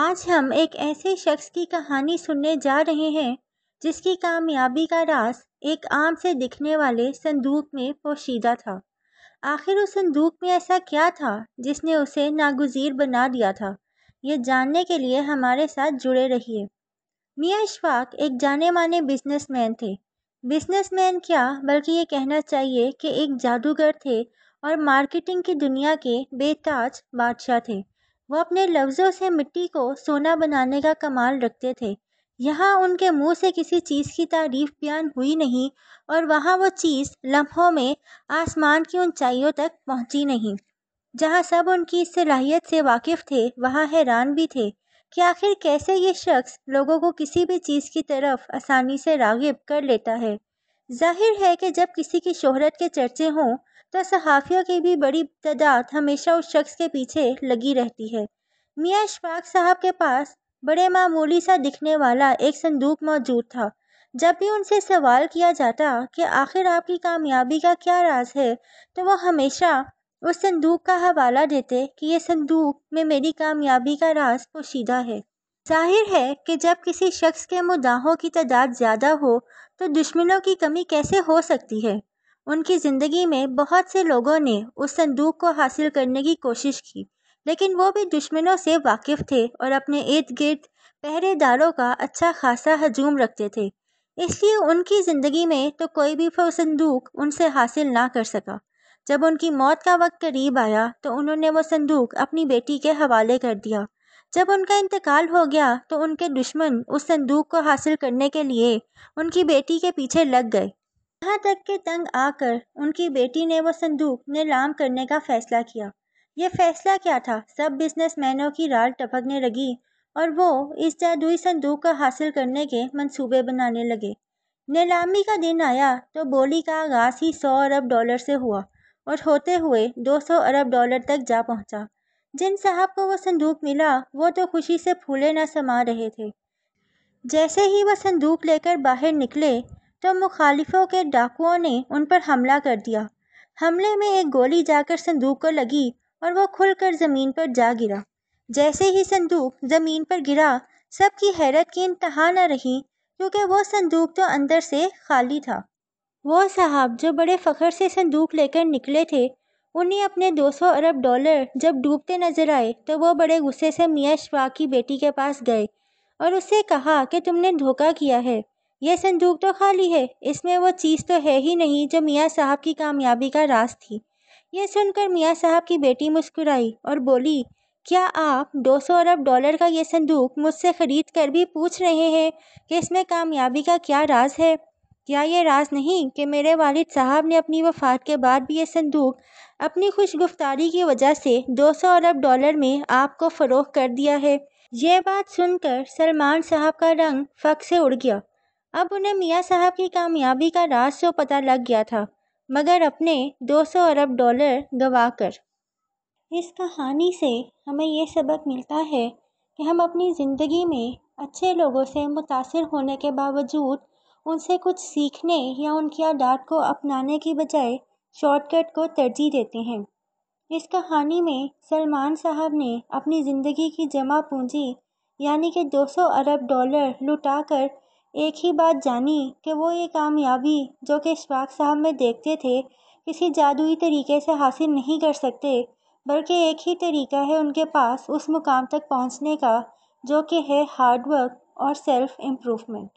आज हम एक ऐसे शख्स की कहानी सुनने जा रहे हैं जिसकी कामयाबी का रास एक आम से दिखने वाले संदूक में पोशीदा था आखिर उस संदूक में ऐसा क्या था जिसने उसे नागुजीर बना दिया था ये जानने के लिए हमारे साथ जुड़े रहिए मियाँ इशफाक एक जाने माने बिजनेसमैन थे बिजनेसमैन क्या बल्कि ये कहना चाहिए कि एक जादूगर थे और मार्केटिंग की दुनिया के बेताज बादशाह थे वह अपने लफ्ज़ों से मिट्टी को सोना बनाने का कमाल रखते थे यहाँ उनके मुंह से किसी चीज़ की तारीफ बयान हुई नहीं और वहाँ वो चीज़ लम्हों में आसमान की ऊंचाइयों तक पहुँची नहीं जहाँ सब उनकी इस सलाहियत से वाकिफ़ थे वहाँ हैरान भी थे कि आखिर कैसे ये शख्स लोगों को किसी भी चीज़ की तरफ आसानी से रागिब कर लेता है जाहिर है कि जब किसी की शोहरत के चर्चे हों तो सहाफ़ियों की भी बड़ी तादाद हमेशा उस शख्स के पीछे लगी रहती है मियाँ इशफाक़ साहब के पास बड़े मामूली सा दिखने वाला एक संदूक मौजूद था जब भी उनसे सवाल किया जाता कि आखिर आपकी कामयाबी का क्या राज है तो वो हमेशा उस संदूक का हवाला देते कि ये संदूक में मेरी कामयाबी का राज पोशीदा है जाहिर है कि जब किसी शख्स के मुदाहों की तादाद ज़्यादा हो तो दुश्मनों की कमी कैसे हो सकती है उनकी ज़िंदगी में बहुत से लोगों ने उस संदूक को हासिल करने की कोशिश की लेकिन वो भी दुश्मनों से वाकिफ़ थे और अपने इर्द गिर्द पहरेदारों का अच्छा खासा हजूम रखते थे इसलिए उनकी ज़िंदगी में तो कोई भी वो संदूक उनसे हासिल ना कर सका जब उनकी मौत का वक्त करीब आया तो उन्होंने वो संदूक अपनी बेटी के हवाले कर दिया जब उनका इंतकाल हो गया तो उनके दुश्मन उस संदूक को हासिल करने के लिए उनकी बेटी के पीछे लग गए यहाँ तक कि तंग आकर उनकी बेटी ने वो संदूक नीलाम करने का फैसला किया ये फैसला क्या था सब बिजनेसमैनों की राल टपकने लगी और वो इस जादुई संदूक का हासिल करने के मंसूबे बनाने लगे नीलामी का दिन आया तो बोली का आगाज ही सौ अरब डॉलर से हुआ और होते हुए दो सौ अरब डॉलर तक जा पहुंचा जिन साहब को वो संदूक मिला वो तो खुशी से फूले न समा रहे थे जैसे ही वह संदूक लेकर बाहर निकले तो मुखालिफों के डाकुओं ने उन पर हमला कर दिया हमले में एक गोली जाकर संदूक को लगी और वह खुलकर ज़मीन पर जा गिरा जैसे ही संदूक ज़मीन पर गिरा सबकी हैरत की इंतहा न रही क्योंकि वो संदूक तो अंदर से खाली था वो साहब जो बड़े फ़खर से संदूक लेकर निकले थे उन्हें अपने 200 अरब डॉलर जब डूबते नजर आए तो वो बड़े गुस्से से मियाँ शवा की बेटी के पास गए और उससे कहा कि तुमने धोखा किया है यह संदूक तो खाली है इसमें वो चीज़ तो है ही नहीं जो मियाँ साहब की कामयाबी का राज थी यह सुनकर मियाँ साहब की बेटी मुस्कुराई और बोली क्या आप 200 अरब डॉलर का यह संदूक मुझसे ख़रीद कर भी पूछ रहे हैं कि इसमें कामयाबी का क्या राज है क्या यह राज नहीं कि मेरे वालिद साहब ने अपनी वफ़ात के बाद भी यह संदूक अपनी खुशगुफ़्तारी की वजह से 200 अरब डॉलर में आपको फ़रोख कर दिया है यह बात सुनकर सलमान साहब का रंग फक से उड़ गया अब उन्हें मियाँ साहब की कामयाबी का राज तो पता लग गया था मगर अपने 200 अरब डॉलर गवा कर इस कहानी से हमें यह सबक मिलता है कि हम अपनी ज़िंदगी में अच्छे लोगों से मुतासर होने के बावजूद उनसे कुछ सीखने या उनकी आदात को अपनाने की बजाय शॉर्टकट को तरजीह देते हैं इस कहानी में सलमान साहब ने अपनी ज़िंदगी की जमा पूंजी यानी कि 200 अरब डॉलर लुटाकर एक ही बात जानी कि वो ये कामयाबी जो कि इशफाक साहब में देखते थे किसी जादुई तरीके से हासिल नहीं कर सकते बल्कि एक ही तरीका है उनके पास उस मुकाम तक पहुंचने का जो कि है हार्ड वर्क और सेल्फ इम्प्रूवमेंट